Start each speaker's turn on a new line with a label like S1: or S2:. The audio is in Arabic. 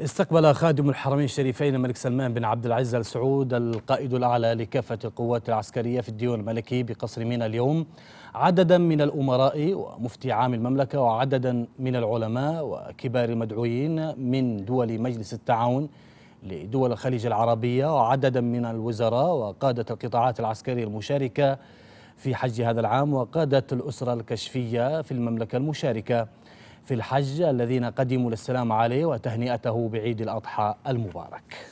S1: استقبل خادم الحرمين الشريفين الملك سلمان بن عبد العزيز ال سعود القائد الاعلى لكافه القوات العسكريه في الديوان الملكي بقصر مينا اليوم عددا من الامراء ومفتي عام المملكه وعددا من العلماء وكبار المدعوين من دول مجلس التعاون لدول الخليج العربيه وعددا من الوزراء وقاده القطاعات العسكريه المشاركه في حج هذا العام وقاده الاسره الكشفيه في المملكه المشاركه في الحج الذين قدموا للسلام عليه وتهنئته بعيد الأضحى المبارك